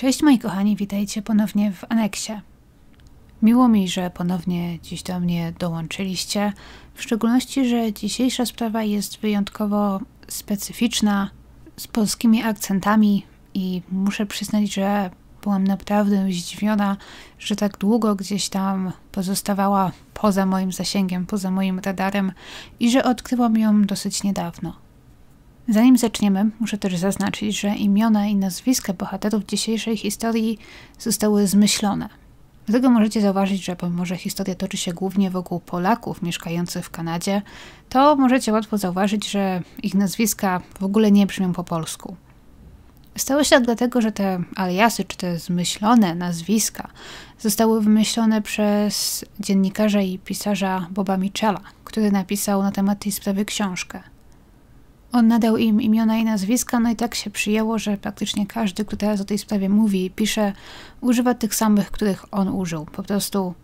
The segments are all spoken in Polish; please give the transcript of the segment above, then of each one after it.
Cześć moi kochani, witajcie ponownie w aneksie. Miło mi, że ponownie dziś do mnie dołączyliście, w szczególności, że dzisiejsza sprawa jest wyjątkowo specyficzna, z polskimi akcentami i muszę przyznać, że byłam naprawdę zdziwiona, że tak długo gdzieś tam pozostawała poza moim zasięgiem, poza moim radarem i że odkryłam ją dosyć niedawno. Zanim zaczniemy, muszę też zaznaczyć, że imiona i nazwiska bohaterów dzisiejszej historii zostały zmyślone. Dlatego możecie zauważyć, że pomimo, że historia toczy się głównie wokół Polaków mieszkających w Kanadzie, to możecie łatwo zauważyć, że ich nazwiska w ogóle nie brzmią po polsku. Stało się tak dlatego, że te aliasy, czy te zmyślone nazwiska, zostały wymyślone przez dziennikarza i pisarza Boba Michela, który napisał na temat tej sprawy książkę – on nadał im imiona i nazwiska, no i tak się przyjęło, że praktycznie każdy, kto teraz o tej sprawie mówi i pisze, używa tych samych, których on użył, po prostu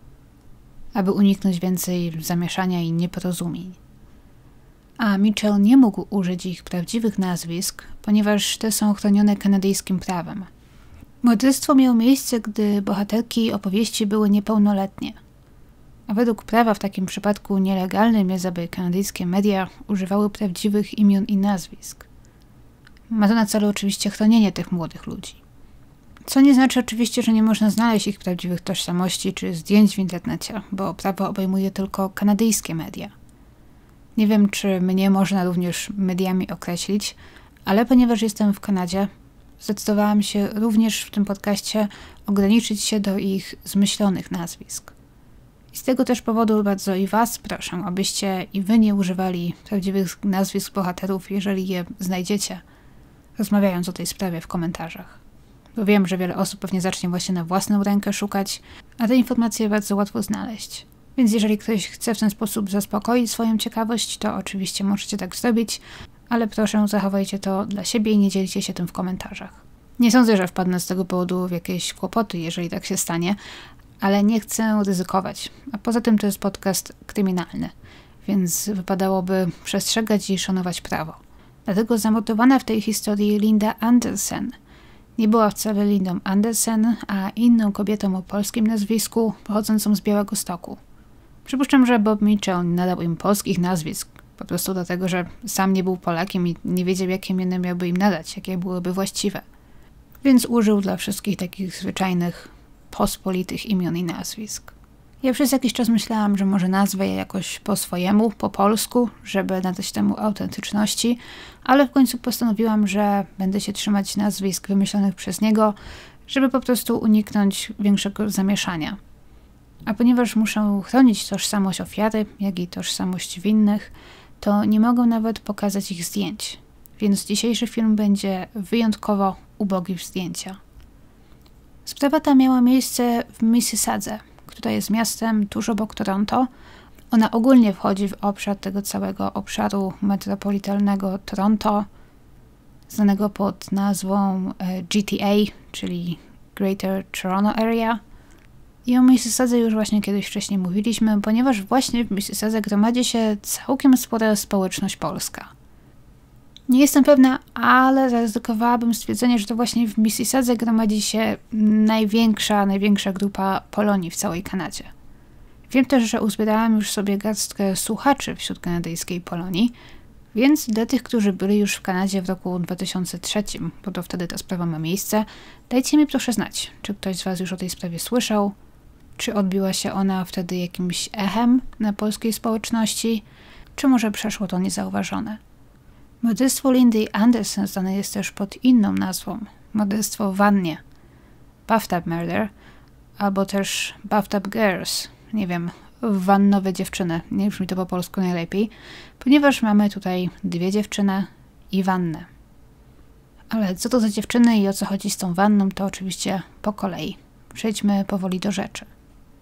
aby uniknąć więcej zamieszania i nieporozumień. A Mitchell nie mógł użyć ich prawdziwych nazwisk, ponieważ te są chronione kanadyjskim prawem. Morderstwo miało miejsce, gdy bohaterki opowieści były niepełnoletnie – Według prawa w takim przypadku nielegalnym jest, aby kanadyjskie media używały prawdziwych imion i nazwisk. Ma to na celu oczywiście chronienie tych młodych ludzi. Co nie znaczy oczywiście, że nie można znaleźć ich prawdziwych tożsamości czy zdjęć w internecie, bo prawo obejmuje tylko kanadyjskie media. Nie wiem, czy mnie można również mediami określić, ale ponieważ jestem w Kanadzie, zdecydowałam się również w tym podcaście ograniczyć się do ich zmyślonych nazwisk. I z tego też powodu bardzo i Was proszę, abyście i Wy nie używali prawdziwych nazwisk bohaterów, jeżeli je znajdziecie, rozmawiając o tej sprawie w komentarzach. Bo wiem, że wiele osób pewnie zacznie właśnie na własną rękę szukać, a te informacje bardzo łatwo znaleźć. Więc jeżeli ktoś chce w ten sposób zaspokoić swoją ciekawość, to oczywiście możecie tak zrobić, ale proszę zachowajcie to dla siebie i nie dzielcie się tym w komentarzach. Nie sądzę, że wpadnę z tego powodu w jakieś kłopoty, jeżeli tak się stanie, ale nie chcę ryzykować. A poza tym to jest podcast kryminalny, więc wypadałoby przestrzegać i szanować prawo. Dlatego zamordowana w tej historii Linda Andersen nie była wcale Lindą Andersen, a inną kobietą o polskim nazwisku pochodzącą z Białego Stoku. Przypuszczam, że Bob Mitchell nadał im polskich nazwisk, po prostu dlatego, że sam nie był Polakiem i nie wiedział, jakie imiona miałby im nadać, jakie byłyby właściwe. Więc użył dla wszystkich takich zwyczajnych pospolitych imion i nazwisk. Ja przez jakiś czas myślałam, że może nazwę je jakoś po swojemu, po polsku, żeby nadać temu autentyczności, ale w końcu postanowiłam, że będę się trzymać nazwisk wymyślonych przez niego, żeby po prostu uniknąć większego zamieszania. A ponieważ muszę chronić tożsamość ofiary, jak i tożsamość winnych, to nie mogę nawet pokazać ich zdjęć. Więc dzisiejszy film będzie wyjątkowo ubogi w zdjęcia. Sprawa ta miała miejsce w Mississadze, które jest miastem tuż obok Toronto. Ona ogólnie wchodzi w obszar tego całego obszaru metropolitalnego Toronto, znanego pod nazwą e, GTA, czyli Greater Toronto Area. I o Mississadze już właśnie kiedyś wcześniej mówiliśmy, ponieważ właśnie w Mississadze gromadzi się całkiem spora społeczność polska – nie jestem pewna, ale zaryzykowałabym stwierdzenie, że to właśnie w Mississadze gromadzi się największa, największa grupa Polonii w całej Kanadzie. Wiem też, że uzbierałam już sobie garstkę słuchaczy wśród kanadyjskiej Polonii, więc dla tych, którzy byli już w Kanadzie w roku 2003, bo to wtedy ta sprawa ma miejsce, dajcie mi proszę znać, czy ktoś z Was już o tej sprawie słyszał, czy odbiła się ona wtedy jakimś echem na polskiej społeczności, czy może przeszło to niezauważone. Morderstwo Lindy Anderson znane jest też pod inną nazwą morderstwo w wannie Bathtub Murder albo też Bathtub Girls. Nie wiem, wannowe dziewczyny. Nie brzmi to po polsku najlepiej, ponieważ mamy tutaj dwie dziewczyny i wannę. Ale co to za dziewczyny i o co chodzi z tą wanną, to oczywiście po kolei. Przejdźmy powoli do rzeczy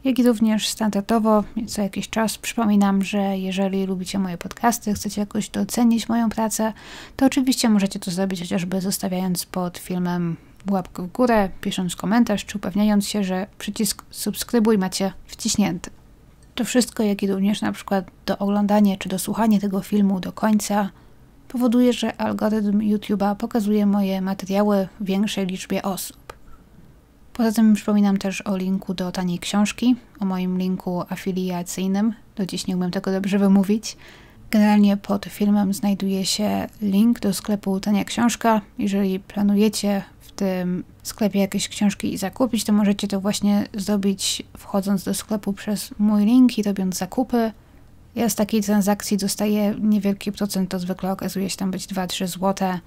jak i również standardowo co jakiś czas przypominam, że jeżeli lubicie moje podcasty, chcecie jakoś docenić moją pracę, to oczywiście możecie to zrobić chociażby zostawiając pod filmem łapkę w górę, pisząc komentarz czy upewniając się, że przycisk subskrybuj macie wciśnięty. To wszystko, jak i również na przykład do oglądania czy do słuchania tego filmu do końca powoduje, że algorytm YouTube'a pokazuje moje materiały większej liczbie osób. Poza tym przypominam też o linku do taniej książki, o moim linku afiliacyjnym. Do dziś nie umiem tego dobrze wymówić. Generalnie pod filmem znajduje się link do sklepu Tania Książka. Jeżeli planujecie w tym sklepie jakieś książki zakupić, to możecie to właśnie zrobić wchodząc do sklepu przez mój link i robiąc zakupy. Ja z takiej transakcji dostaję niewielki procent, to zwykle okazuje się tam być 2-3 złote,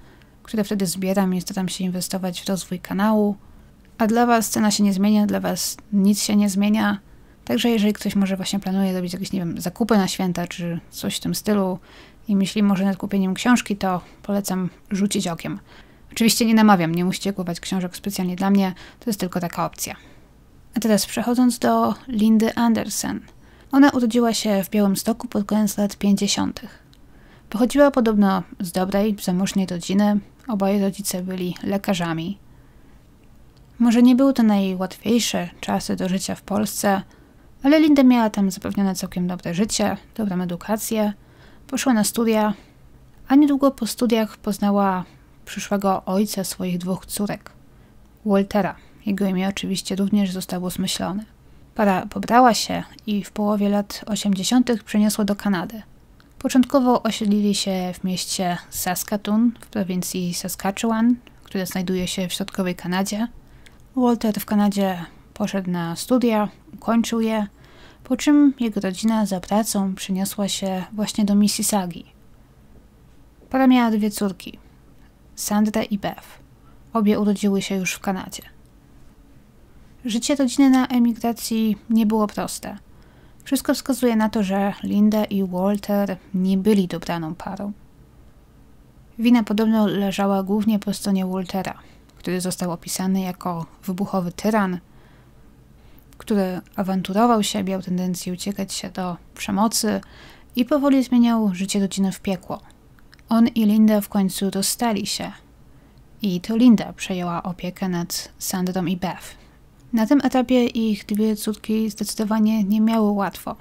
które wtedy zbieram i staram się inwestować w rozwój kanału. A dla Was cena się nie zmienia, dla Was nic się nie zmienia. Także jeżeli ktoś może właśnie planuje zrobić jakieś, nie wiem, zakupy na święta czy coś w tym stylu i myśli może nad kupieniem książki, to polecam rzucić okiem. Oczywiście nie namawiam, nie musicie kupować książek specjalnie dla mnie, to jest tylko taka opcja. A teraz przechodząc do Lindy Andersen. Ona urodziła się w Białymstoku pod koniec lat 50. Pochodziła podobno z dobrej, zamożnej rodziny, oboje rodzice byli lekarzami. Może nie były to najłatwiejsze czasy do życia w Polsce, ale Linda miała tam zapewnione całkiem dobre życie, dobrą edukację, poszła na studia, a niedługo po studiach poznała przyszłego ojca swoich dwóch córek, Waltera. Jego imię oczywiście również zostało zmyślone. Para pobrała się i w połowie lat 80. przeniosła do Kanady. Początkowo osiedlili się w mieście Saskatoon w prowincji Saskatchewan, które znajduje się w środkowej Kanadzie – Walter w Kanadzie poszedł na studia, ukończył je, po czym jego rodzina za pracą przeniosła się właśnie do Mississagi. Para miała dwie córki, Sandra i Beth. Obie urodziły się już w Kanadzie. Życie rodziny na emigracji nie było proste. Wszystko wskazuje na to, że Linda i Walter nie byli dobraną parą. Wina podobno leżała głównie po stronie Waltera, który został opisany jako wybuchowy tyran, który awanturował się, miał tendencję uciekać się do przemocy i powoli zmieniał życie rodziny w piekło. On i Linda w końcu rozstali się i to Linda przejęła opiekę nad Sandrą i Beth. Na tym etapie ich dwie córki zdecydowanie nie miały łatwo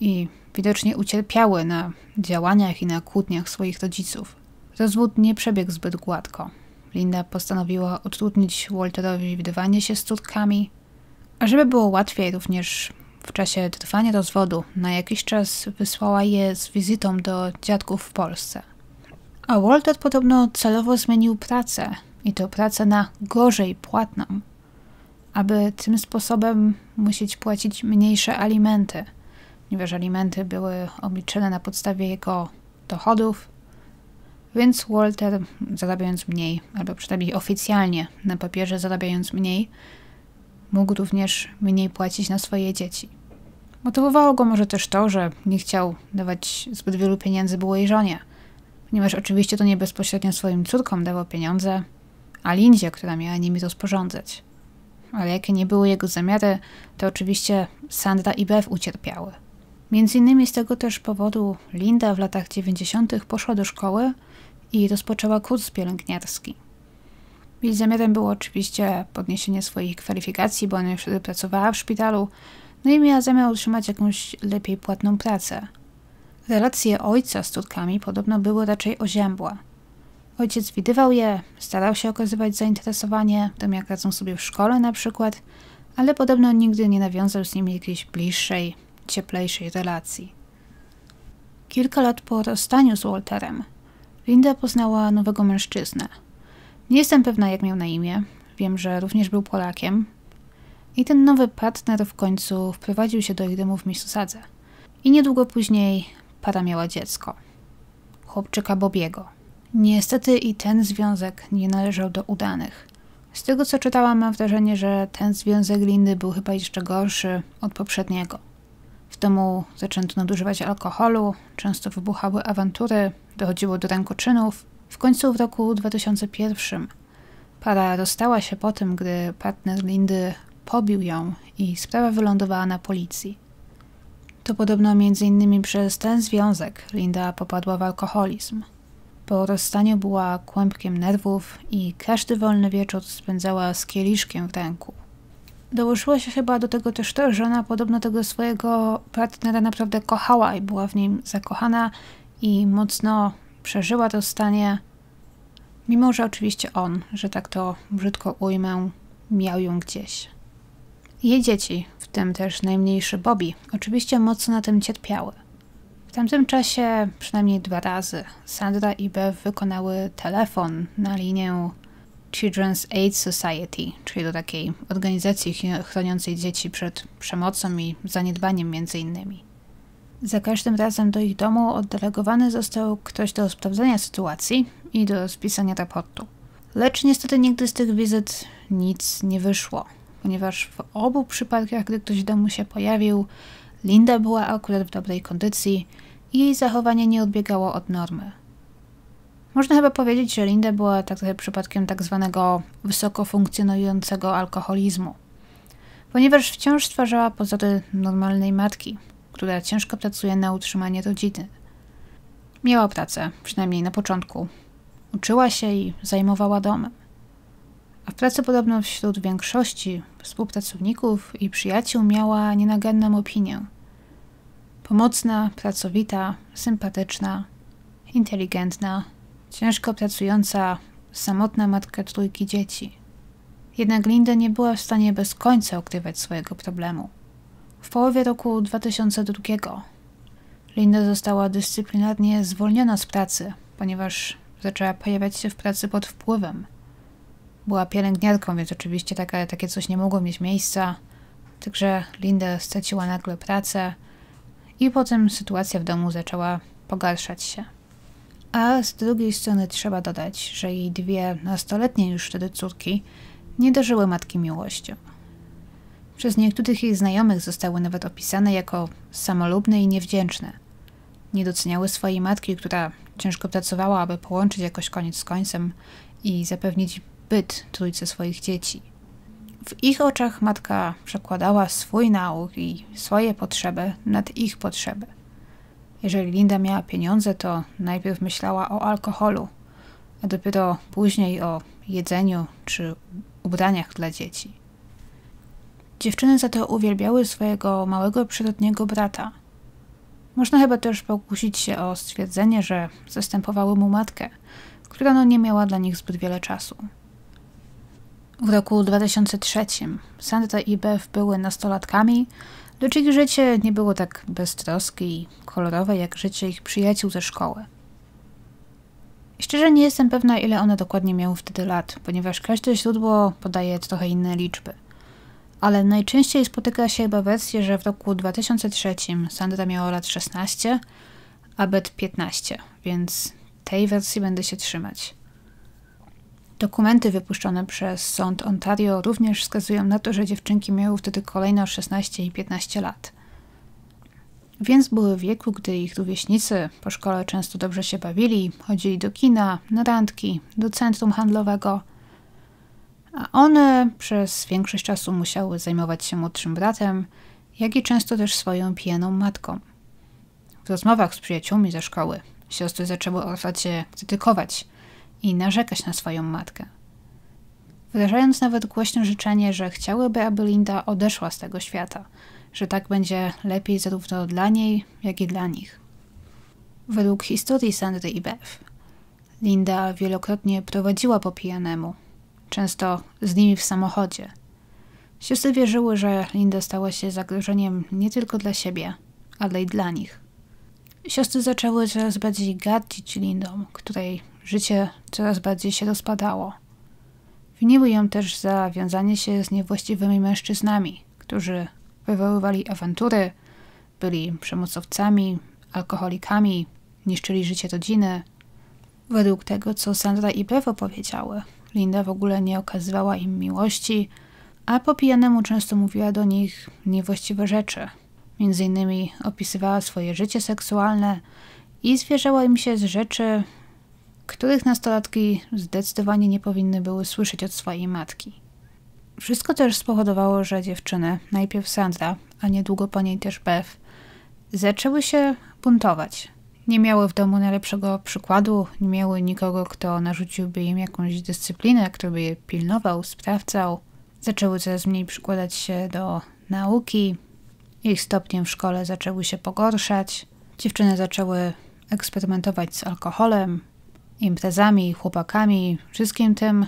i widocznie ucierpiały na działaniach i na kłótniach swoich rodziców. Rozwód nie przebiegł zbyt gładko. Linda postanowiła utrudnić Walterowi widywanie się z córkami. A żeby było łatwiej, również w czasie trwania rozwodu na jakiś czas wysłała je z wizytą do dziadków w Polsce. A Walter podobno celowo zmienił pracę i to pracę na gorzej płatną, aby tym sposobem musieć płacić mniejsze alimenty, ponieważ alimenty były obliczone na podstawie jego dochodów więc Walter, zarabiając mniej, albo przynajmniej oficjalnie na papierze zarabiając mniej, mógł również mniej płacić na swoje dzieci. Motywowało go może też to, że nie chciał dawać zbyt wielu pieniędzy byłej żonie, ponieważ oczywiście to nie bezpośrednio swoim córkom dawał pieniądze, a Lindzie, która miała nimi rozporządzać. Ale jakie nie były jego zamiary, to oczywiście Sandra i Bev ucierpiały. Między innymi z tego też powodu Linda w latach 90. poszła do szkoły i rozpoczęła kurs pielęgniarski. Jej zamiarem było oczywiście podniesienie swoich kwalifikacji, bo ona już pracowała w szpitalu, no i miała zamiar utrzymać jakąś lepiej płatną pracę. Relacje ojca z córkami podobno były raczej oziębłe. Ojciec widywał je, starał się okazywać zainteresowanie tym, jak radzą sobie w szkole na przykład, ale podobno nigdy nie nawiązał z nimi jakiejś bliższej, cieplejszej relacji. Kilka lat po rozstaniu z Walterem, Linda poznała nowego mężczyznę. Nie jestem pewna, jak miał na imię. Wiem, że również był Polakiem. I ten nowy partner w końcu wprowadził się do ich domu w Mississadze. I niedługo później para miała dziecko. Chłopczyka Bobiego. Niestety i ten związek nie należał do udanych. Z tego co czytałam, mam wrażenie, że ten związek Lindy był chyba jeszcze gorszy od poprzedniego. W domu zaczęto nadużywać alkoholu, często wybuchały awantury, dochodziło do rękoczynów. W końcu w roku 2001 para rozstała się po tym, gdy partner Lindy pobił ją i sprawa wylądowała na policji. To podobno m.in. przez ten związek Linda popadła w alkoholizm. Po rozstaniu była kłębkiem nerwów i każdy wolny wieczór spędzała z kieliszkiem w ręku. Dołożyło się chyba do tego też to, że ona podobno tego swojego partnera naprawdę kochała i była w nim zakochana i mocno przeżyła to stanie. Mimo, że oczywiście on, że tak to brzydko ujmę, miał ją gdzieś. Jej dzieci, w tym też najmniejszy Bobby, oczywiście mocno na tym cierpiały. W tamtym czasie przynajmniej dwa razy Sandra i Bev wykonały telefon na linię Children's Aid Society, czyli do takiej organizacji chroniącej dzieci przed przemocą i zaniedbaniem między innymi. Za każdym razem do ich domu oddelegowany został ktoś do sprawdzenia sytuacji i do spisania raportu. Lecz niestety nigdy z tych wizyt nic nie wyszło, ponieważ w obu przypadkach, gdy ktoś w domu się pojawił, Linda była akurat w dobrej kondycji i jej zachowanie nie odbiegało od normy. Można chyba powiedzieć, że Linda była tak trochę przypadkiem tak zwanego wysoko funkcjonującego alkoholizmu, ponieważ wciąż stwarzała pozory normalnej matki, która ciężko pracuje na utrzymanie rodziny. Miała pracę, przynajmniej na początku. Uczyła się i zajmowała domem. A w pracy podobno wśród większości współpracowników i przyjaciół miała nienaganną opinię. Pomocna, pracowita, sympatyczna, inteligentna, ciężko pracująca, samotna matka trójki dzieci. Jednak Linda nie była w stanie bez końca ukrywać swojego problemu. W połowie roku 2002 Linda została dyscyplinarnie zwolniona z pracy, ponieważ zaczęła pojawiać się w pracy pod wpływem. Była pielęgniarką, więc oczywiście taka, takie coś nie mogło mieć miejsca, także Linda straciła nagle pracę i potem sytuacja w domu zaczęła pogarszać się a z drugiej strony trzeba dodać, że jej dwie nastoletnie już wtedy córki nie dożyły matki miłością. Przez niektórych jej znajomych zostały nawet opisane jako samolubne i niewdzięczne. Nie doceniały swojej matki, która ciężko pracowała, aby połączyć jakoś koniec z końcem i zapewnić byt trójce swoich dzieci. W ich oczach matka przekładała swój nauk i swoje potrzeby nad ich potrzeby. Jeżeli Linda miała pieniądze, to najpierw myślała o alkoholu, a dopiero później o jedzeniu czy ubraniach dla dzieci. Dziewczyny za to uwielbiały swojego małego przyrodniego brata. Można chyba też pokusić się o stwierdzenie, że zastępowały mu matkę, która no nie miała dla nich zbyt wiele czasu. W roku 2003 Sandra i Bev były nastolatkami, Lecz ich życie nie było tak beztroskie i kolorowe, jak życie ich przyjaciół ze szkoły. Szczerze nie jestem pewna, ile one dokładnie miały wtedy lat, ponieważ każde źródło podaje trochę inne liczby. Ale najczęściej spotyka się chyba wersję, że w roku 2003 Sandra miała lat 16, a Bet 15, więc tej wersji będę się trzymać. Dokumenty wypuszczone przez sąd Ontario również wskazują na to, że dziewczynki miały wtedy kolejno 16 i 15 lat. Więc były w wieku, gdy ich rówieśnicy po szkole często dobrze się bawili, chodzili do kina, na randki, do centrum handlowego, a one przez większość czasu musiały zajmować się młodszym bratem, jak i często też swoją pijaną matką. W rozmowach z przyjaciółmi ze szkoły siostry zaczęły o się krytykować – i narzekać na swoją matkę. Wyrażając nawet głośne życzenie, że chciałyby, aby Linda odeszła z tego świata, że tak będzie lepiej zarówno dla niej, jak i dla nich. Według historii Sandy i Beth, Linda wielokrotnie prowadziła po pijanemu, często z nimi w samochodzie. Siostry wierzyły, że Linda stała się zagrożeniem nie tylko dla siebie, ale i dla nich. Siostry zaczęły coraz bardziej gardzić Lindą, której Życie coraz bardziej się rozpadało. Winiły ją też za wiązanie się z niewłaściwymi mężczyznami, którzy wywoływali awantury, byli przemocowcami, alkoholikami, niszczyli życie rodziny. Według tego, co Sandra i Bewo powiedziały, Linda w ogóle nie okazywała im miłości, a po pijanemu często mówiła do nich niewłaściwe rzeczy. Między innymi opisywała swoje życie seksualne i zwierzała im się z rzeczy, których nastolatki zdecydowanie nie powinny były słyszeć od swojej matki. Wszystko też spowodowało, że dziewczyny, najpierw Sandra, a niedługo po niej też Bev, zaczęły się buntować. Nie miały w domu najlepszego przykładu, nie miały nikogo, kto narzuciłby im jakąś dyscyplinę, kto by je pilnował, sprawdzał. Zaczęły coraz mniej przykładać się do nauki, ich stopnie w szkole zaczęły się pogorszać, dziewczyny zaczęły eksperymentować z alkoholem, imprezami, chłopakami, wszystkim tym,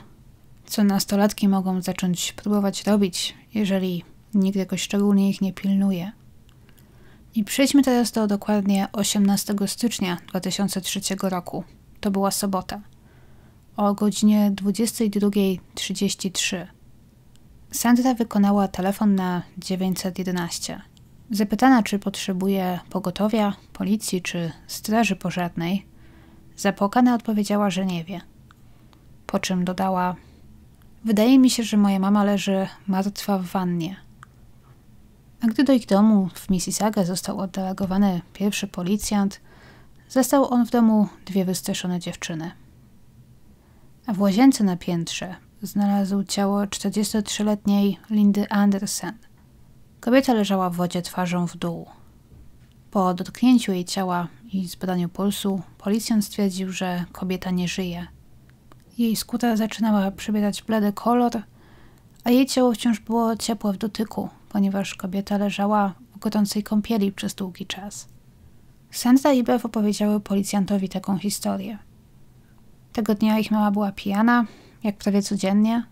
co nastolatki mogą zacząć próbować robić, jeżeli nikt jakoś szczególnie ich nie pilnuje. I przejdźmy teraz do dokładnie 18 stycznia 2003 roku. To była sobota. O godzinie 22.33 Sandra wykonała telefon na 911. Zapytana, czy potrzebuje pogotowia, policji czy straży pożarnej, Zapłakana odpowiedziała, że nie wie. Po czym dodała: Wydaje mi się, że moja mama leży martwa w wannie. A gdy do ich domu w Mississauga został oddelegowany pierwszy policjant, zastał on w domu dwie wystraszone dziewczyny. A w łazience na piętrze znalazł ciało 43-letniej Lindy Andersen. Kobieta leżała w wodzie twarzą w dół. Po dotknięciu jej ciała i zbadaniu pulsu, policjant stwierdził, że kobieta nie żyje. Jej skóra zaczynała przybierać blady kolor, a jej ciało wciąż było ciepłe w dotyku, ponieważ kobieta leżała w gorącej kąpieli przez długi czas. Sandra i Bev opowiedziały policjantowi taką historię. Tego dnia ich mama była pijana, jak prawie codziennie,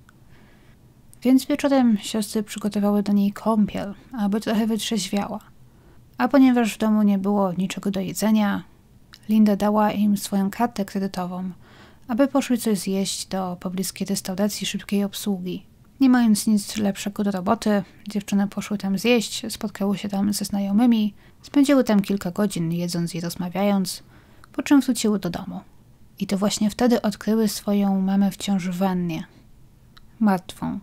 więc wieczorem siostry przygotowały do niej kąpiel, aby trochę wytrzeźwiała – a ponieważ w domu nie było niczego do jedzenia, Linda dała im swoją kartę kredytową, aby poszli coś zjeść do pobliskiej restauracji szybkiej obsługi. Nie mając nic lepszego do roboty, dziewczyny poszły tam zjeść, spotkały się tam ze znajomymi, spędziły tam kilka godzin jedząc i rozmawiając, po czym wróciły do domu. I to właśnie wtedy odkryły swoją mamę w w wannie. Martwą.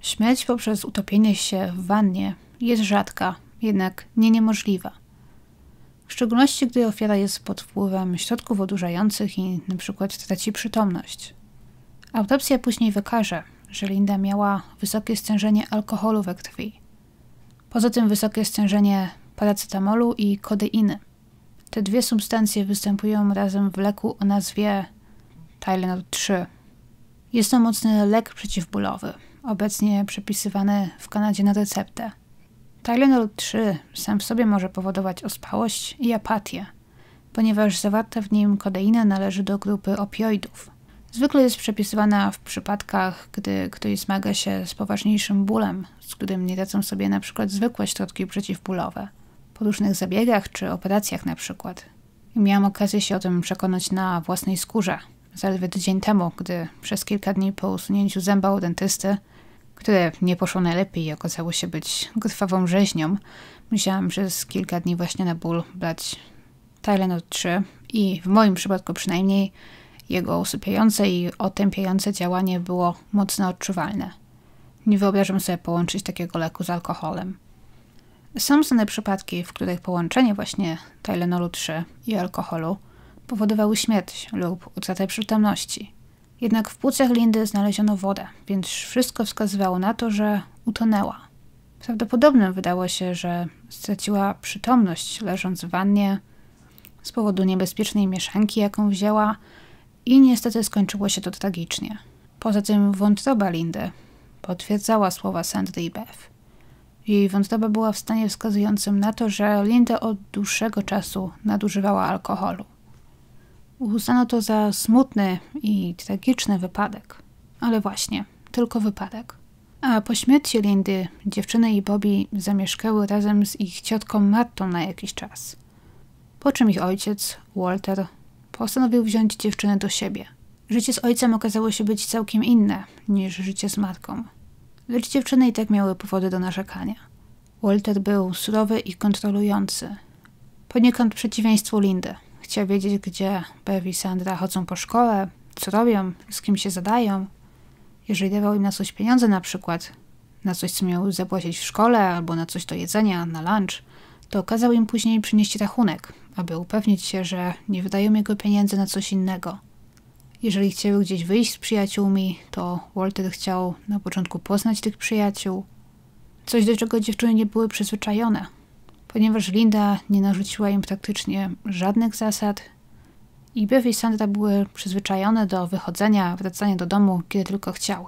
Śmierć poprzez utopienie się w wannie jest rzadka, jednak nie niemożliwa. W szczególności, gdy ofiara jest pod wpływem środków odurzających i np. traci przytomność. Autopsja później wykaże, że Linda miała wysokie stężenie alkoholu we krwi. Poza tym wysokie stężenie paracetamolu i kodeiny. Te dwie substancje występują razem w leku o nazwie Tylenol 3. Jest to mocny lek przeciwbólowy, obecnie przepisywany w Kanadzie na receptę. Tylenol 3 sam w sobie może powodować ospałość i apatię, ponieważ zawarta w nim kodeina należy do grupy opioidów. Zwykle jest przepisywana w przypadkach, gdy ktoś zmaga się z poważniejszym bólem, z którym nie radzą sobie na przykład zwykłe środki przeciwbólowe, po różnych zabiegach czy operacjach na przykład. Miałem miałam okazję się o tym przekonać na własnej skórze, zaledwie tydzień temu, gdy przez kilka dni po usunięciu zęba u dentysty które nie poszło najlepiej i okazało się być krwawą rzeźnią, musiałam przez kilka dni właśnie na ból brać Tylenol 3 i w moim przypadku przynajmniej jego usypiające i otępiające działanie było mocno odczuwalne. Nie wyobrażam sobie połączyć takiego leku z alkoholem. Są znane przypadki, w których połączenie właśnie Tylenolu 3 i alkoholu powodowały śmierć lub utratę przytomności. Jednak w płucach Lindy znaleziono wodę, więc wszystko wskazywało na to, że utonęła. Prawdopodobnym wydało się, że straciła przytomność leżąc w wannie z powodu niebezpiecznej mieszanki, jaką wzięła i niestety skończyło się to tragicznie. Poza tym wątroba Lindy potwierdzała słowa Sandy i Beth. Jej wątroba była w stanie wskazującym na to, że Linda od dłuższego czasu nadużywała alkoholu. Uznano to za smutny i tragiczny wypadek. Ale właśnie, tylko wypadek. A po śmierci Lindy, dziewczyny i Bobby zamieszkały razem z ich ciotką Martą na jakiś czas. Po czym ich ojciec, Walter, postanowił wziąć dziewczynę do siebie. Życie z ojcem okazało się być całkiem inne niż życie z matką. Lecz dziewczyny i tak miały powody do narzekania. Walter był surowy i kontrolujący. Poniekąd przeciwieństwo Lindy – chciał wiedzieć, gdzie Bev i Sandra chodzą po szkole, co robią, z kim się zadają. Jeżeli dawał im na coś pieniądze na przykład, na coś, co miał zapłacić w szkole, albo na coś do jedzenia, na lunch, to kazał im później przynieść rachunek, aby upewnić się, że nie wydają jego pieniędzy na coś innego. Jeżeli chciały gdzieś wyjść z przyjaciółmi, to Walter chciał na początku poznać tych przyjaciół. Coś, do czego dziewczyny nie były przyzwyczajone, ponieważ Linda nie narzuciła im praktycznie żadnych zasad i Bev i Sandra były przyzwyczajone do wychodzenia, wracania do domu, kiedy tylko chciały.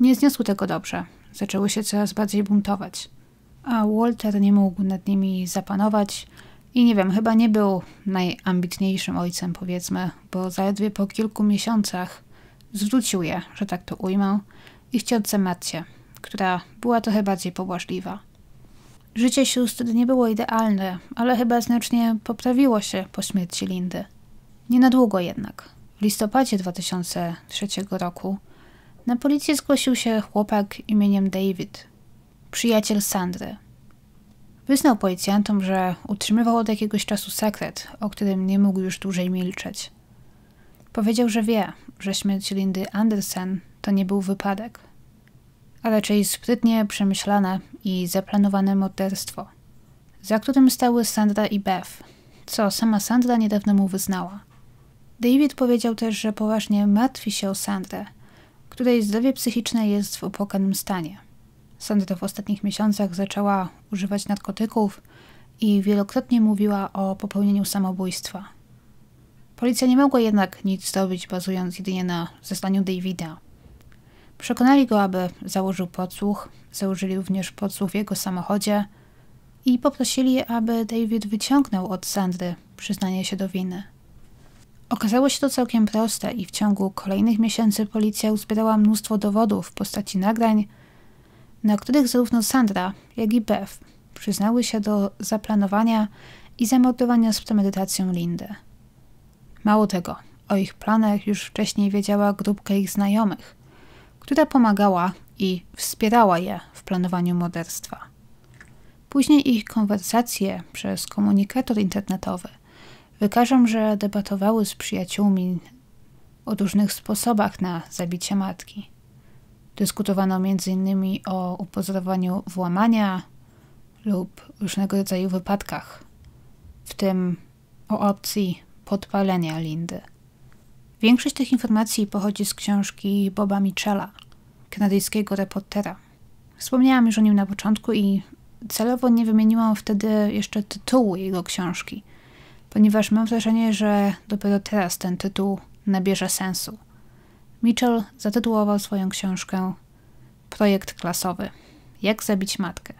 Nie zniosły tego dobrze, zaczęły się coraz bardziej buntować, a Walter nie mógł nad nimi zapanować i nie wiem, chyba nie był najambitniejszym ojcem, powiedzmy, bo zaledwie po kilku miesiącach zwrócił je, że tak to ujmę, wciął ciotce Matcie, która była trochę bardziej pobłażliwa. Życie sióstr nie było idealne, ale chyba znacznie poprawiło się po śmierci Lindy. Nie na długo jednak. W listopadzie 2003 roku na policję zgłosił się chłopak imieniem David, przyjaciel Sandry. Wyznał policjantom, że utrzymywał od jakiegoś czasu sekret, o którym nie mógł już dłużej milczeć. Powiedział, że wie, że śmierć Lindy Andersen to nie był wypadek, a raczej sprytnie przemyślane i zaplanowane morderstwo, za którym stały Sandra i Beth, co sama Sandra niedawno mu wyznała. David powiedział też, że poważnie martwi się o Sandrę, której zdrowie psychiczne jest w opłakanym stanie. Sandra w ostatnich miesiącach zaczęła używać narkotyków i wielokrotnie mówiła o popełnieniu samobójstwa. Policja nie mogła jednak nic zrobić, bazując jedynie na zeznaniu Davida – Przekonali go, aby założył podsłuch, założyli również podsłuch w jego samochodzie i poprosili, aby David wyciągnął od Sandry przyznanie się do winy. Okazało się to całkiem proste i w ciągu kolejnych miesięcy policja uzbierała mnóstwo dowodów w postaci nagrań, na których zarówno Sandra, jak i Beth przyznały się do zaplanowania i zamordowania z premedytacją Lindy. Mało tego, o ich planach już wcześniej wiedziała grupka ich znajomych, która pomagała i wspierała je w planowaniu morderstwa. Później ich konwersacje przez komunikator internetowy wykażą, że debatowały z przyjaciółmi o różnych sposobach na zabicie matki. Dyskutowano m.in. o upozorowaniu włamania lub różnego rodzaju wypadkach, w tym o opcji podpalenia Lindy. Większość tych informacji pochodzi z książki Boba Michela, kanadyjskiego reportera. Wspomniałam już o nim na początku i celowo nie wymieniłam wtedy jeszcze tytułu jego książki, ponieważ mam wrażenie, że dopiero teraz ten tytuł nabierze sensu. Mitchell zatytułował swoją książkę Projekt klasowy. Jak zabić matkę?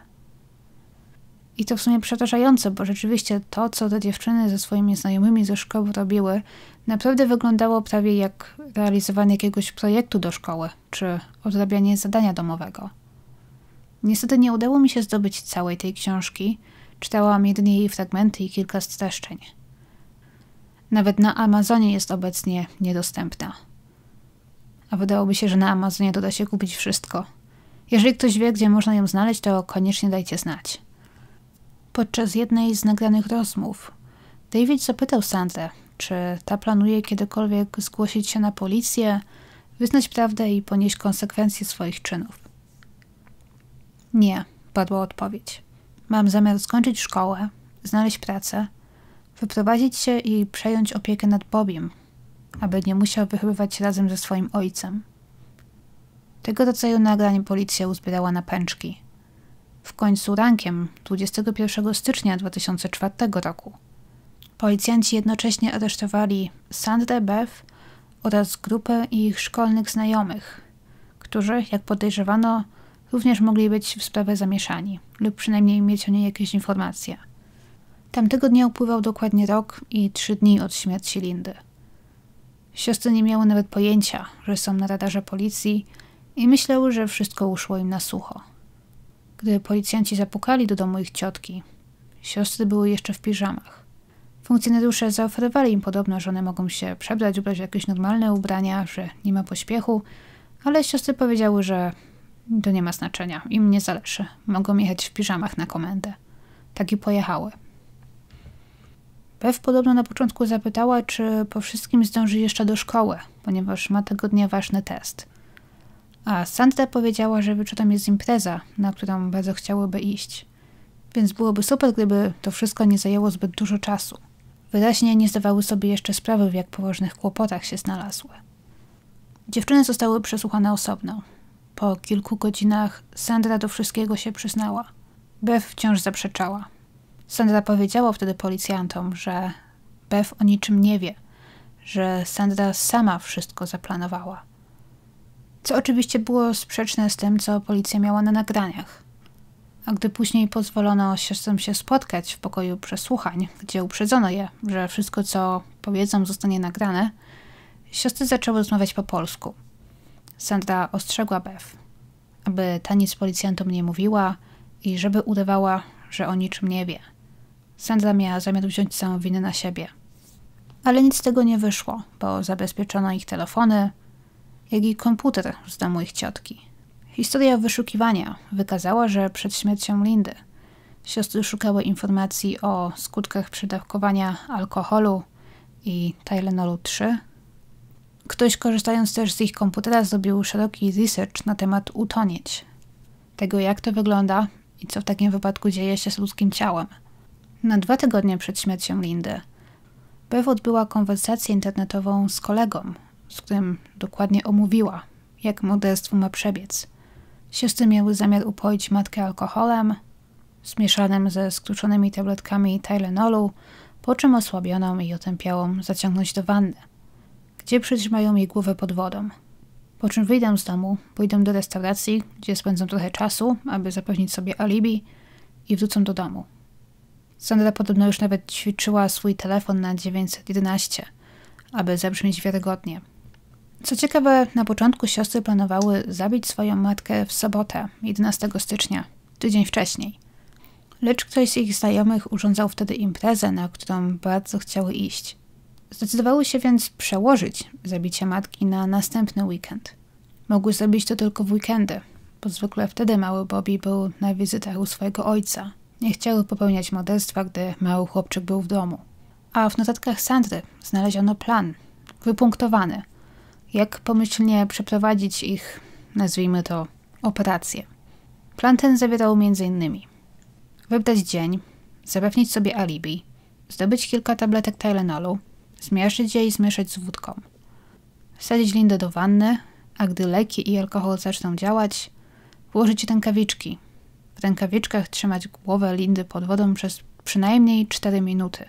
I to w sumie przerażające, bo rzeczywiście to, co te dziewczyny ze swoimi znajomymi ze szkoły robiły, naprawdę wyglądało prawie jak realizowanie jakiegoś projektu do szkoły, czy odrabianie zadania domowego. Niestety nie udało mi się zdobyć całej tej książki, czytałam jedynie jej fragmenty i kilka streszczeń. Nawet na Amazonie jest obecnie niedostępna. A wydałoby się, że na Amazonie to da się kupić wszystko. Jeżeli ktoś wie, gdzie można ją znaleźć, to koniecznie dajcie znać. Podczas jednej z nagranych rozmów David zapytał Sandrę, czy ta planuje kiedykolwiek zgłosić się na policję, wyznać prawdę i ponieść konsekwencje swoich czynów. Nie, padła odpowiedź. Mam zamiar skończyć szkołę, znaleźć pracę, wyprowadzić się i przejąć opiekę nad Bobiem, aby nie musiał wychowywać razem ze swoim ojcem. Tego rodzaju nagrań policja uzbierała na pęczki – w końcu rankiem 21 stycznia 2004 roku. Policjanci jednocześnie aresztowali Sandrę Beff oraz grupę ich szkolnych znajomych, którzy, jak podejrzewano, również mogli być w sprawę zamieszani lub przynajmniej mieć o niej jakieś informacje. Tamtego dnia upływał dokładnie rok i trzy dni od śmierci Lindy. Siostry nie miały nawet pojęcia, że są na radarze policji i myślały, że wszystko uszło im na sucho. Gdy policjanci zapukali do domu ich ciotki, siostry były jeszcze w piżamach. Funkcjonariusze zaoferowali im podobno, że one mogą się przebrać, ubrać w jakieś normalne ubrania, że nie ma pośpiechu, ale siostry powiedziały, że to nie ma znaczenia, im nie zależy. Mogą jechać w piżamach na komendę. Tak i pojechały. Bev podobno na początku zapytała, czy po wszystkim zdąży jeszcze do szkoły, ponieważ ma tego dnia ważny test. A Sandra powiedziała, że wieczorem jest impreza, na którą bardzo chciałyby iść. Więc byłoby super, gdyby to wszystko nie zajęło zbyt dużo czasu. Wyraźnie nie zdawały sobie jeszcze sprawy, w jak poważnych kłopotach się znalazły. Dziewczyny zostały przesłuchane osobno. Po kilku godzinach Sandra do wszystkiego się przyznała. Bev wciąż zaprzeczała. Sandra powiedziała wtedy policjantom, że Bev o niczym nie wie, że Sandra sama wszystko zaplanowała co oczywiście było sprzeczne z tym, co policja miała na nagraniach. A gdy później pozwolono siostrom się spotkać w pokoju przesłuchań, gdzie uprzedzono je, że wszystko, co powiedzą, zostanie nagrane, siostry zaczęły rozmawiać po polsku. Sandra ostrzegła Beth, aby ta nic policjantom nie mówiła i żeby udawała, że o niczym nie wie. Sandra miała zamiar wziąć całą winę na siebie. Ale nic z tego nie wyszło, bo zabezpieczono ich telefony, jak i komputer z domu ich ciotki. Historia wyszukiwania wykazała, że przed śmiercią Lindy siostry szukały informacji o skutkach przedawkowania alkoholu i Tylenolu 3. Ktoś korzystając też z ich komputera zrobił szeroki research na temat utonieć, tego jak to wygląda i co w takim wypadku dzieje się z ludzkim ciałem. Na dwa tygodnie przed śmiercią Lindy Bev odbyła konwersację internetową z kolegą, z którym dokładnie omówiła, jak morderstwo ma przebiec. Siostry miały zamiar upoić matkę alkoholem, zmieszanym ze skluczonymi tabletkami Tylenolu, po czym osłabioną i otępiałą zaciągnąć do wanny, gdzie mają jej głowę pod wodą. Po czym wyjdę z domu, pójdę do restauracji, gdzie spędzą trochę czasu, aby zapewnić sobie alibi i wrócą do domu. Sandra podobno już nawet ćwiczyła swój telefon na 911, aby zabrzmieć wiarygodnie. Co ciekawe, na początku siostry planowały zabić swoją matkę w sobotę, 11 stycznia, tydzień wcześniej. Lecz ktoś z ich znajomych urządzał wtedy imprezę, na którą bardzo chciały iść. Zdecydowały się więc przełożyć zabicie matki na następny weekend. Mogły zrobić to tylko w weekendy, bo zwykle wtedy mały Bobby był na wizytach u swojego ojca. Nie chciały popełniać morderstwa, gdy mały chłopczyk był w domu. A w notatkach Sandry znaleziono plan, wypunktowany – jak pomyślnie przeprowadzić ich, nazwijmy to, operację. Plan ten zawierał m.in. wybrać dzień, zapewnić sobie alibi, zdobyć kilka tabletek Tylenolu, zmiażdżyć je i zmieszać z wódką. Wsadzić Lindę do wanny, a gdy leki i alkohol zaczną działać, włożyć rękawiczki. W rękawiczkach trzymać głowę Lindy pod wodą przez przynajmniej 4 minuty,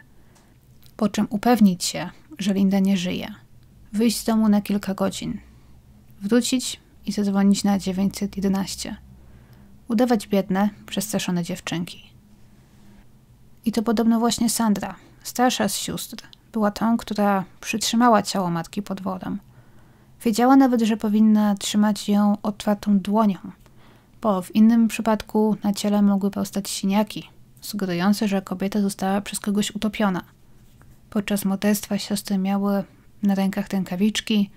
po czym upewnić się, że Linda nie żyje – wyjść z domu na kilka godzin, wrócić i zadzwonić na 911. Udawać biedne, przestraszone dziewczynki. I to podobno właśnie Sandra, starsza z sióstr, była tą, która przytrzymała ciało matki pod wodą. Wiedziała nawet, że powinna trzymać ją otwartą dłonią, bo w innym przypadku na ciele mogły powstać siniaki, sugerujące, że kobieta została przez kogoś utopiona. Podczas morderstwa siostry miały na rękach rękawiczki,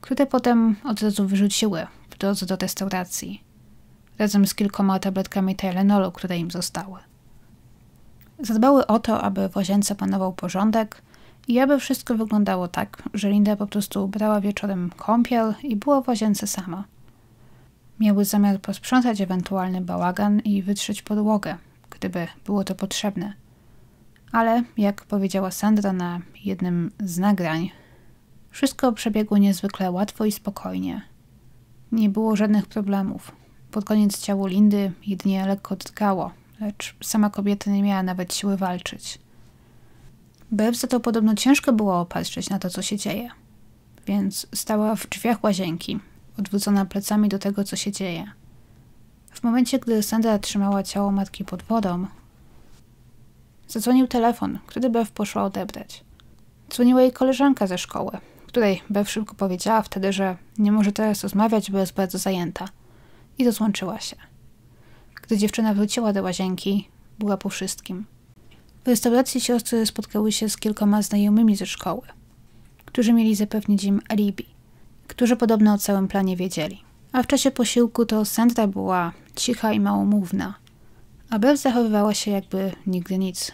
które potem od razu wyrzuciły w drodze do restauracji, razem z kilkoma tabletkami Tylenolu, które im zostały. Zadbały o to, aby w łazience panował porządek i aby wszystko wyglądało tak, że Linda po prostu brała wieczorem kąpiel i była w łazience sama. Miały zamiar posprzątać ewentualny bałagan i wytrzeć podłogę, gdyby było to potrzebne. Ale, jak powiedziała Sandra na jednym z nagrań, wszystko przebiegło niezwykle łatwo i spokojnie. Nie było żadnych problemów. Pod koniec ciało Lindy jedynie lekko drgało, lecz sama kobieta nie miała nawet siły walczyć. za to podobno ciężko było opatrzeć na to, co się dzieje. Więc stała w drzwiach łazienki, odwrócona plecami do tego, co się dzieje. W momencie, gdy Sandra trzymała ciało matki pod wodą, zadzwonił telefon, który Bev poszła odebrać. Dzwoniła jej koleżanka ze szkoły, której Bew szybko powiedziała wtedy, że nie może teraz rozmawiać, bo jest bardzo zajęta. I rozłączyła się. Gdy dziewczyna wróciła do łazienki, była po wszystkim. W restauracji siostry spotkały się z kilkoma znajomymi ze szkoły, którzy mieli zapewnić im alibi, którzy podobno o całym planie wiedzieli. A w czasie posiłku to Sandra była cicha i małomówna, a Bev zachowywała się jakby nigdy nic.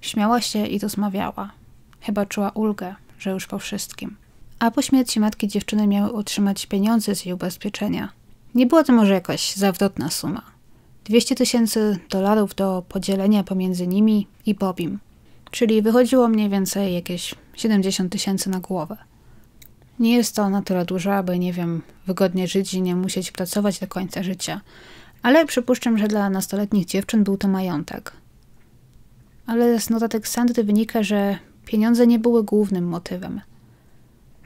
Śmiała się i rozmawiała. Chyba czuła ulgę że już po wszystkim. A po śmierci matki dziewczyny miały otrzymać pieniądze z jej ubezpieczenia. Nie była to może jakaś zawrotna suma. 200 tysięcy dolarów do podzielenia pomiędzy nimi i Bobim. Czyli wychodziło mniej więcej jakieś 70 tysięcy na głowę. Nie jest to na tyle duża, aby, nie wiem, wygodnie żyć i nie musieć pracować do końca życia. Ale przypuszczam, że dla nastoletnich dziewczyn był to majątek. Ale z notatek Sandy wynika, że Pieniądze nie były głównym motywem.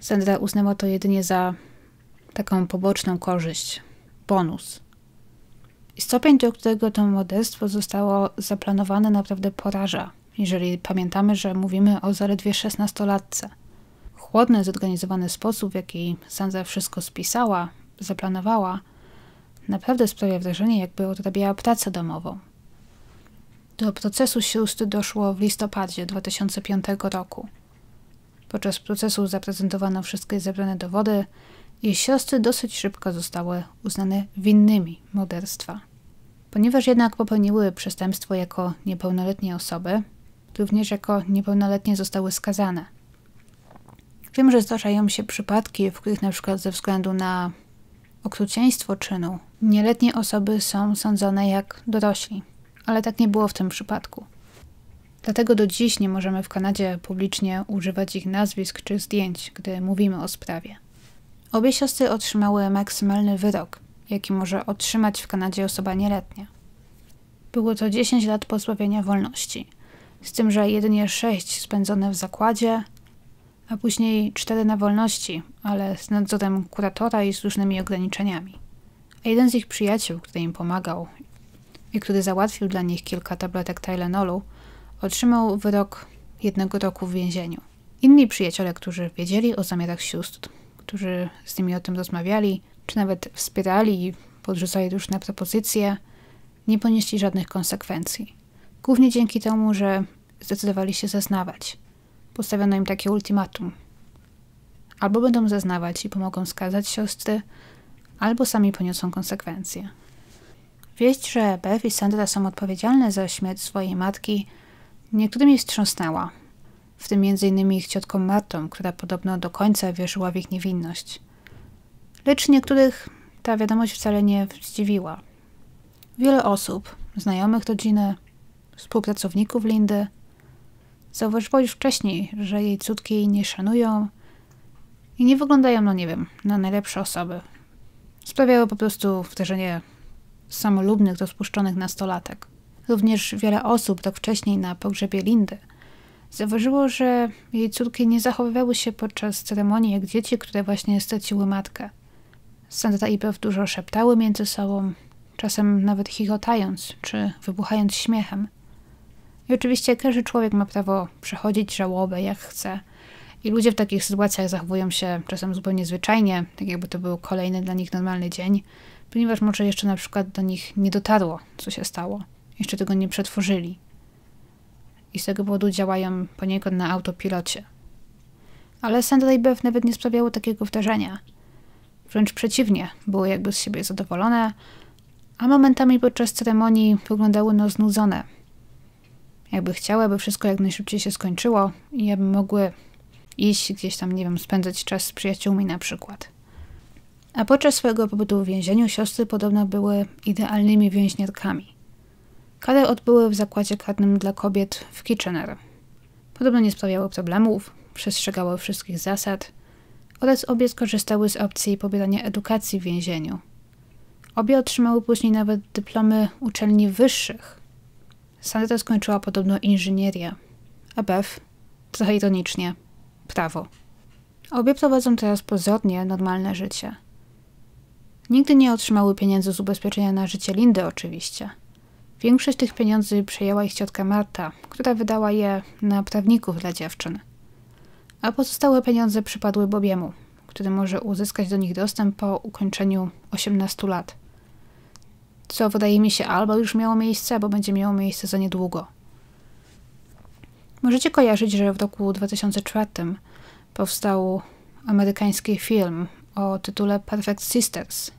Sandra uznała to jedynie za taką poboczną korzyść, bonus. I stopień, do którego to morderstwo zostało zaplanowane, naprawdę poraża, jeżeli pamiętamy, że mówimy o zaledwie szesnastolatce. Chłodny, zorganizowany sposób, w jaki Sandra wszystko spisała, zaplanowała, naprawdę sprawia wrażenie, jakby odrabiała pracę domową. Do procesu sióstr doszło w listopadzie 2005 roku. Podczas procesu zaprezentowano wszystkie zebrane dowody i siostry dosyć szybko zostały uznane winnymi morderstwa. Ponieważ jednak popełniły przestępstwo jako niepełnoletnie osoby, również jako niepełnoletnie zostały skazane. Wiem, że zdarzają się przypadki, w których np. ze względu na okrucieństwo czynu nieletnie osoby są sądzone jak dorośli ale tak nie było w tym przypadku. Dlatego do dziś nie możemy w Kanadzie publicznie używać ich nazwisk czy zdjęć, gdy mówimy o sprawie. Obie siostry otrzymały maksymalny wyrok, jaki może otrzymać w Kanadzie osoba nieletnia. Było to 10 lat pozbawienia wolności, z tym, że jedynie 6 spędzone w zakładzie, a później 4 na wolności, ale z nadzorem kuratora i z różnymi ograniczeniami. A jeden z ich przyjaciół, który im pomagał i który załatwił dla nich kilka tabletek Tylenolu, otrzymał wyrok jednego roku w więzieniu. Inni przyjaciele, którzy wiedzieli o zamiarach sióstr, którzy z nimi o tym rozmawiali, czy nawet wspierali i podrzucali różne propozycje, nie ponieśli żadnych konsekwencji. Głównie dzięki temu, że zdecydowali się zeznawać. Postawiono im takie ultimatum. Albo będą zeznawać i pomogą skazać siostry, albo sami poniosą konsekwencje. Wieść, że Bev i Sandra są odpowiedzialne za śmierć swojej matki, niektórymi wstrząsnęła, w tym m.in. ich ciotką Martą, która podobno do końca wierzyła w ich niewinność. Lecz niektórych ta wiadomość wcale nie zdziwiła. Wiele osób, znajomych rodziny, współpracowników Lindy, zauważyło już wcześniej, że jej córki jej nie szanują i nie wyglądają, no nie wiem, na najlepsze osoby. Sprawiały po prostu wrażenie samolubnych, rozpuszczonych nastolatek. Również wiele osób tak wcześniej na pogrzebie Lindy zauważyło, że jej córki nie zachowywały się podczas ceremonii jak dzieci, które właśnie straciły matkę. Sandra i Bev dużo szeptały między sobą, czasem nawet chichotając czy wybuchając śmiechem. I oczywiście każdy człowiek ma prawo przechodzić żałobę jak chce. I ludzie w takich sytuacjach zachowują się czasem zupełnie zwyczajnie, tak jakby to był kolejny dla nich normalny dzień ponieważ może jeszcze na przykład do nich nie dotarło, co się stało. Jeszcze tego nie przetworzyli. I z tego powodu działają poniekąd na autopilocie. Ale Sandra i Bev nawet nie sprawiały takiego wrażenia. Wręcz przeciwnie, były jakby z siebie zadowolone, a momentami podczas ceremonii wyglądały no znudzone. Jakby chciały, aby wszystko jak najszybciej się skończyło i aby mogły iść gdzieś tam, nie wiem, spędzać czas z przyjaciółmi na przykład a podczas swojego pobytu w więzieniu siostry podobno były idealnymi więźniarkami. Karę odbyły w zakładzie karnym dla kobiet w Kitchener. Podobno nie sprawiały problemów, przestrzegały wszystkich zasad oraz obie skorzystały z opcji pobierania edukacji w więzieniu. Obie otrzymały później nawet dyplomy uczelni wyższych. Sandra skończyła podobno inżynierię, a Beth, trochę ironicznie, prawo. Obie prowadzą teraz pozornie normalne życie – Nigdy nie otrzymały pieniędzy z ubezpieczenia na życie Lindy oczywiście. Większość tych pieniędzy przejęła ich ciotka Marta, która wydała je na prawników dla dziewczyn. A pozostałe pieniądze przypadły Bobiemu, który może uzyskać do nich dostęp po ukończeniu 18 lat. Co wydaje mi się albo już miało miejsce, albo będzie miało miejsce za niedługo. Możecie kojarzyć, że w roku 2004 powstał amerykański film o tytule Perfect Sisters,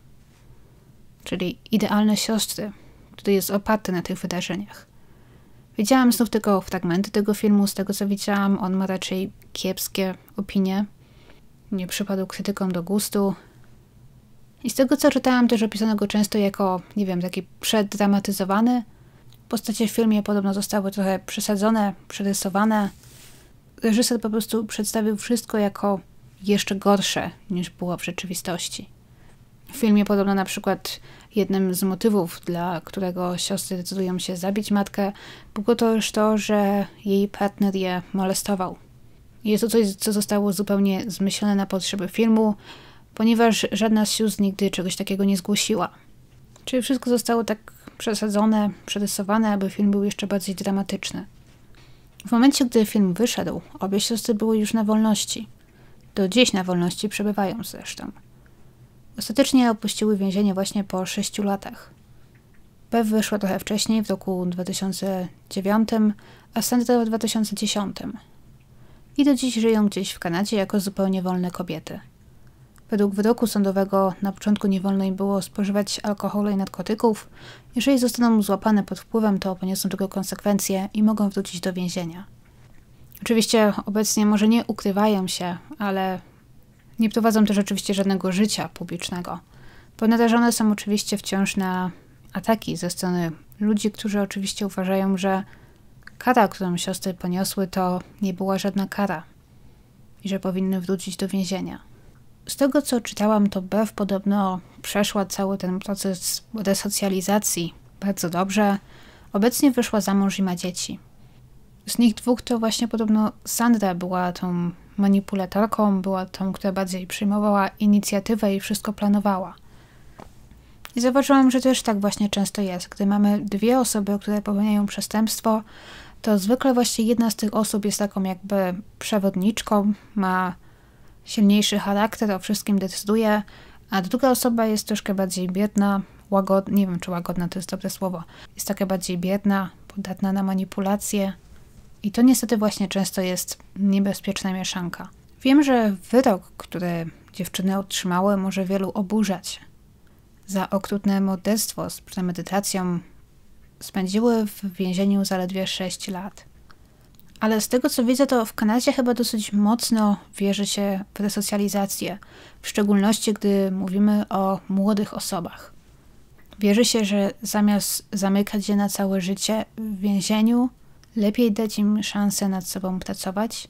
czyli Idealne Siostry, który jest oparty na tych wydarzeniach. Widziałam znów tylko fragmenty tego filmu, z tego co widziałam, on ma raczej kiepskie opinie. Nie przypadł krytykom do gustu. I z tego co czytałam, też opisano go często jako, nie wiem, taki przeddramatyzowany. Postacie w filmie podobno zostały trochę przesadzone, przerysowane. Reżyser po prostu przedstawił wszystko jako jeszcze gorsze niż było w rzeczywistości. W filmie podobno na przykład jednym z motywów, dla którego siostry decydują się zabić matkę, było to już to, że jej partner je molestował. Jest to coś, co zostało zupełnie zmyślone na potrzeby filmu, ponieważ żadna z sióstr nigdy czegoś takiego nie zgłosiła. Czyli wszystko zostało tak przesadzone, przerysowane, aby film był jeszcze bardziej dramatyczny. W momencie, gdy film wyszedł, obie siostry były już na wolności – do dziś na wolności przebywają zresztą. Ostatecznie opuściły więzienie właśnie po 6 latach. Pew wyszła trochę wcześniej, w roku 2009, a Sandra w 2010. I do dziś żyją gdzieś w Kanadzie jako zupełnie wolne kobiety. Według wyroku sądowego na początku nie wolno im było spożywać alkoholu i narkotyków. Jeżeli zostaną złapane pod wpływem, to poniosą tego konsekwencje i mogą wrócić do więzienia. Oczywiście obecnie może nie ukrywają się, ale nie prowadzą też oczywiście żadnego życia publicznego. Ponarażone są oczywiście wciąż na ataki ze strony ludzi, którzy oczywiście uważają, że kara, którą siostry poniosły, to nie była żadna kara i że powinny wrócić do więzienia. Z tego, co czytałam, to Bev podobno przeszła cały ten proces resocjalizacji bardzo dobrze. Obecnie wyszła za mąż i ma dzieci. Z nich dwóch to właśnie podobno Sandra była tą manipulatorką, była tą, która bardziej przyjmowała inicjatywę i wszystko planowała. I zauważyłam, że też tak właśnie często jest. Gdy mamy dwie osoby, które popełniają przestępstwo, to zwykle właśnie jedna z tych osób jest taką jakby przewodniczką, ma silniejszy charakter, o wszystkim decyduje, a druga osoba jest troszkę bardziej biedna, łagodna, nie wiem czy łagodna to jest dobre słowo, jest taka bardziej biedna, podatna na manipulacje. I to niestety właśnie często jest niebezpieczna mieszanka. Wiem, że wyrok, który dziewczyny otrzymały, może wielu oburzać. Za okrutne morderstwo z premedytacją spędziły w więzieniu zaledwie 6 lat. Ale z tego co widzę, to w Kanadzie chyba dosyć mocno wierzy się w resocjalizację, w szczególności gdy mówimy o młodych osobach. Wierzy się, że zamiast zamykać je na całe życie w więzieniu, lepiej dać im szansę nad sobą pracować,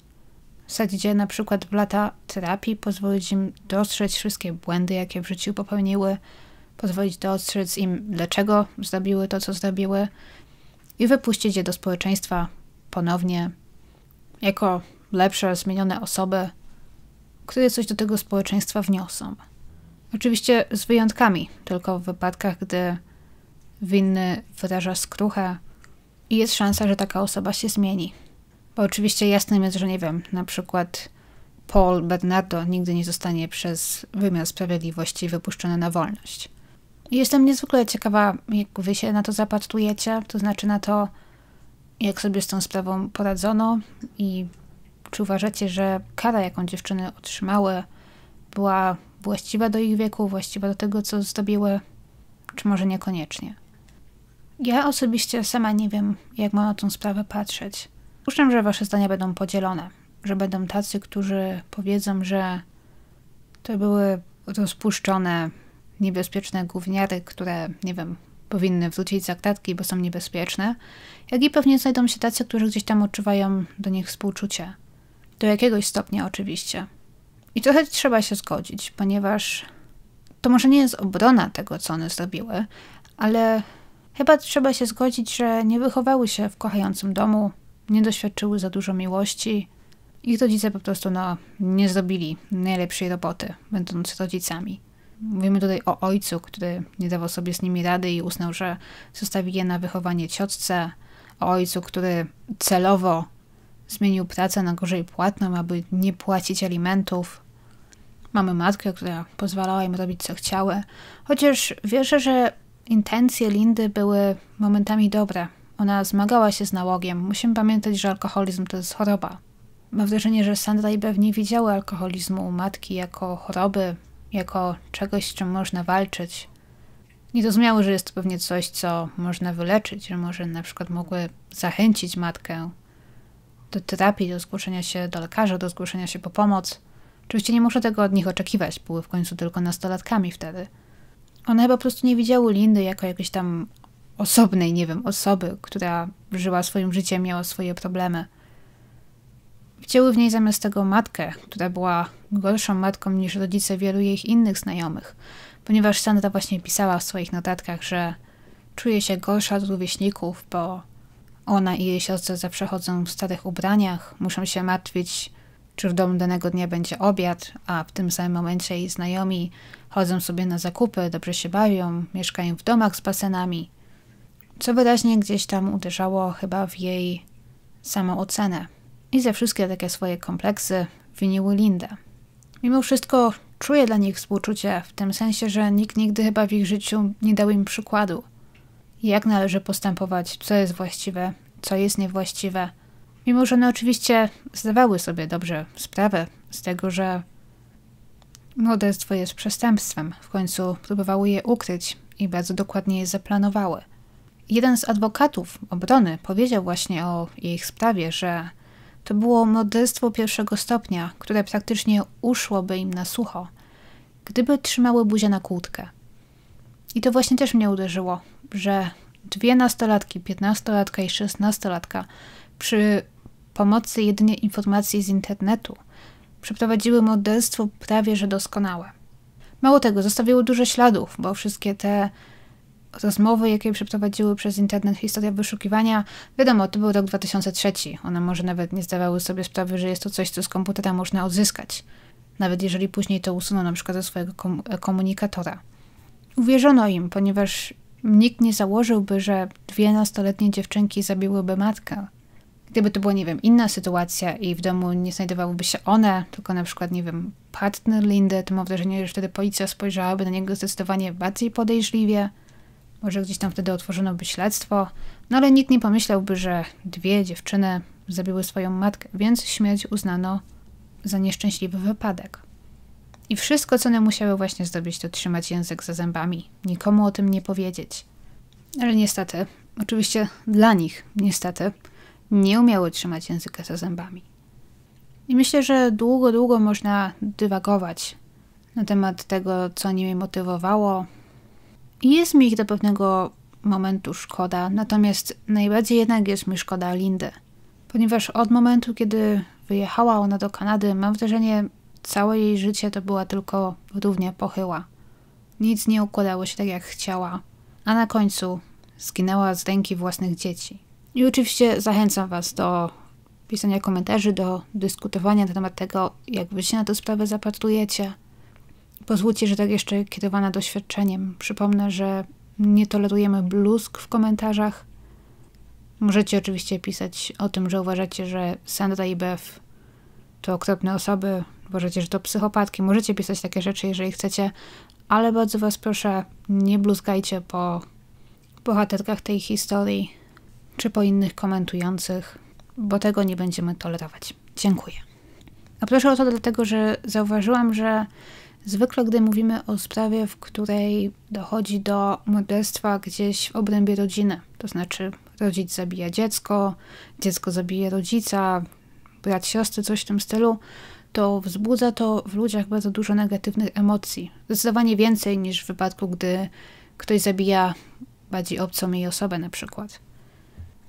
wsadzić je na przykład w lata terapii, pozwolić im dostrzec wszystkie błędy, jakie w życiu popełniły, pozwolić dostrzec im, dlaczego zrobiły to, co zrobiły, i wypuścić je do społeczeństwa ponownie jako lepsze, zmienione osoby, które coś do tego społeczeństwa wniosą. Oczywiście z wyjątkami, tylko w wypadkach, gdy winny wyraża skruchę i jest szansa, że taka osoba się zmieni. Bo oczywiście jasnym jest, że nie wiem, na przykład Paul Bernardo nigdy nie zostanie przez wymiar sprawiedliwości wypuszczony na wolność. Jestem niezwykle ciekawa, jak wy się na to zapatrujecie, to znaczy na to, jak sobie z tą sprawą poradzono i czy uważacie, że kara, jaką dziewczyny otrzymały, była właściwa do ich wieku, właściwa do tego, co zdobiły, czy może niekoniecznie. Ja osobiście sama nie wiem, jak mam na tą sprawę patrzeć. Puszczam, że wasze zdania będą podzielone, że będą tacy, którzy powiedzą, że to były rozpuszczone, niebezpieczne gówniary, które, nie wiem, powinny wrócić za kratki, bo są niebezpieczne, jak i pewnie znajdą się tacy, którzy gdzieś tam odczuwają do nich współczucie. Do jakiegoś stopnia oczywiście. I trochę trzeba się zgodzić, ponieważ to może nie jest obrona tego, co one zrobiły, ale Chyba trzeba się zgodzić, że nie wychowały się w kochającym domu, nie doświadczyły za dużo miłości. Ich rodzice po prostu no, nie zrobili najlepszej roboty, będąc rodzicami. Mówimy tutaj o ojcu, który nie dawał sobie z nimi rady i uznał, że zostawi je na wychowanie ciotce, o ojcu, który celowo zmienił pracę na gorzej płatną, aby nie płacić alimentów. Mamy matkę, która pozwalała im robić co chciały, chociaż wierzę, że intencje Lindy były momentami dobre. Ona zmagała się z nałogiem. Musimy pamiętać, że alkoholizm to jest choroba. Mam wrażenie, że Sandra i Bev nie widziały alkoholizmu u matki jako choroby, jako czegoś, z czym można walczyć. Nie rozumiały, że jest to pewnie coś, co można wyleczyć, że może na przykład mogły zachęcić matkę do terapii, do zgłoszenia się do lekarza, do zgłoszenia się po pomoc. Oczywiście nie muszę tego od nich oczekiwać, były w końcu tylko nastolatkami wtedy. One chyba po prostu nie widziały Lindy jako jakiejś tam osobnej, nie wiem, osoby, która żyła swoim życiem, miała swoje problemy. Widziały w niej zamiast tego matkę, która była gorszą matką niż rodzice wielu jej innych znajomych, ponieważ Sandra właśnie pisała w swoich notatkach, że czuje się gorsza od rówieśników, bo ona i jej siostra zawsze chodzą w starych ubraniach, muszą się martwić czy w domu danego dnia będzie obiad, a w tym samym momencie jej znajomi chodzą sobie na zakupy, dobrze się bawią, mieszkają w domach z basenami, co wyraźnie gdzieś tam uderzało chyba w jej samoocenę. I ze wszystkie takie swoje kompleksy winiły Lindę. Mimo wszystko czuję dla nich współczucie, w tym sensie, że nikt nigdy chyba w ich życiu nie dał im przykładu, jak należy postępować, co jest właściwe, co jest niewłaściwe – Mimo, że one oczywiście zdawały sobie dobrze sprawę z tego, że morderstwo jest przestępstwem, w końcu próbowały je ukryć i bardzo dokładnie je zaplanowały. Jeden z adwokatów obrony powiedział właśnie o ich sprawie, że to było morderstwo pierwszego stopnia, które praktycznie uszłoby im na sucho, gdyby trzymały buzię na kłódkę. I to właśnie też mnie uderzyło, że dwie nastolatki, piętnastolatka i szesnastolatka, przy pomocy jedynie informacji z internetu, przeprowadziły morderstwo prawie że doskonałe. Mało tego, zostawiły dużo śladów, bo wszystkie te rozmowy, jakie przeprowadziły przez internet historia wyszukiwania, wiadomo, to był rok 2003. One może nawet nie zdawały sobie sprawy, że jest to coś, co z komputera można odzyskać, nawet jeżeli później to usuną na przykład ze swojego kom komunikatora. Uwierzono im, ponieważ nikt nie założyłby, że dwie nastoletnie dziewczynki zabiłyby matkę, Gdyby to była, nie wiem, inna sytuacja i w domu nie znajdowałyby się one, tylko na przykład, nie wiem, partner Lindy, to mam wrażenie, że wtedy policja spojrzałaby na niego zdecydowanie bardziej podejrzliwie. Może gdzieś tam wtedy otworzono by śledztwo, no ale nikt nie pomyślałby, że dwie dziewczyny zabiły swoją matkę, więc śmierć uznano za nieszczęśliwy wypadek. I wszystko, co one musiały właśnie zrobić, to trzymać język za zębami, nikomu o tym nie powiedzieć. Ale niestety, oczywiście dla nich, niestety, nie umiały trzymać języka za zębami. I myślę, że długo, długo można dywagować na temat tego, co nimi motywowało. I jest mi ich do pewnego momentu szkoda, natomiast najbardziej jednak jest mi szkoda Lindy. Ponieważ od momentu, kiedy wyjechała ona do Kanady, mam wrażenie, całe jej życie to była tylko równie pochyła. Nic nie układało się tak, jak chciała, a na końcu zginęła z ręki własnych dzieci. I oczywiście zachęcam Was do pisania komentarzy, do dyskutowania na temat tego, jak Wy się na tę sprawę zapatrujecie. Pozwólcie, że tak jeszcze kierowana doświadczeniem. Przypomnę, że nie tolerujemy bluzg w komentarzach. Możecie oczywiście pisać o tym, że uważacie, że Sandra i Beth to okropne osoby, uważacie, że to psychopatki. Możecie pisać takie rzeczy, jeżeli chcecie, ale bardzo Was proszę, nie bluzgajcie po bohaterkach tej historii czy po innych komentujących, bo tego nie będziemy tolerować. Dziękuję. A proszę o to dlatego, że zauważyłam, że zwykle gdy mówimy o sprawie, w której dochodzi do morderstwa gdzieś w obrębie rodziny, to znaczy rodzic zabija dziecko, dziecko zabije rodzica, brat siostry, coś w tym stylu, to wzbudza to w ludziach bardzo dużo negatywnych emocji. Zdecydowanie więcej niż w wypadku, gdy ktoś zabija bardziej obcą jej osobę na przykład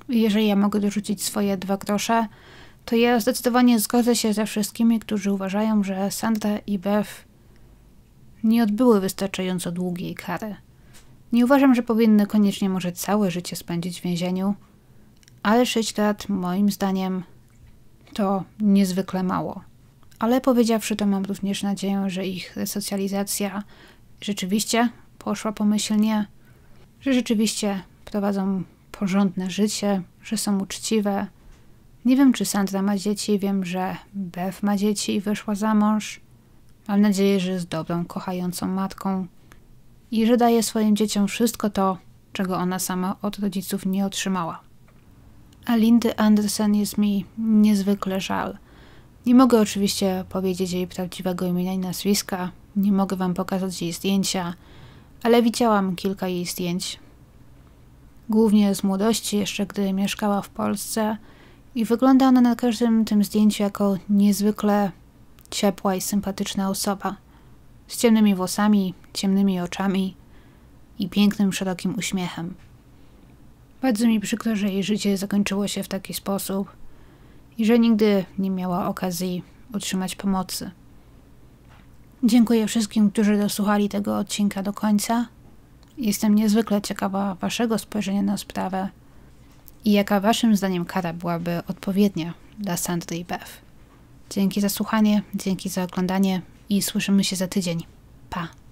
jeżeli ja mogę dorzucić swoje dwa grosze, to ja zdecydowanie zgodzę się ze wszystkimi, którzy uważają, że Sandra i Bef nie odbyły wystarczająco długiej kary. Nie uważam, że powinny koniecznie może całe życie spędzić w więzieniu, ale 6 lat moim zdaniem to niezwykle mało. Ale powiedziawszy to, mam również nadzieję, że ich resocjalizacja rzeczywiście poszła pomyślnie, że rzeczywiście prowadzą porządne życie, że są uczciwe. Nie wiem, czy Sandra ma dzieci, wiem, że Bev ma dzieci i wyszła za mąż. Mam nadzieję, że jest dobrą, kochającą matką i że daje swoim dzieciom wszystko to, czego ona sama od rodziców nie otrzymała. A Lindy Andersen jest mi niezwykle żal. Nie mogę oczywiście powiedzieć jej prawdziwego imienia i nazwiska, nie mogę wam pokazać jej zdjęcia, ale widziałam kilka jej zdjęć głównie z młodości, jeszcze gdy mieszkała w Polsce. I wygląda ona na każdym tym zdjęciu jako niezwykle ciepła i sympatyczna osoba. Z ciemnymi włosami, ciemnymi oczami i pięknym, szerokim uśmiechem. Bardzo mi przykro, że jej życie zakończyło się w taki sposób i że nigdy nie miała okazji otrzymać pomocy. Dziękuję wszystkim, którzy dosłuchali tego odcinka do końca. Jestem niezwykle ciekawa Waszego spojrzenia na sprawę i jaka Waszym zdaniem kara byłaby odpowiednia dla Sandry i Beth. Dzięki za słuchanie, dzięki za oglądanie i słyszymy się za tydzień. Pa!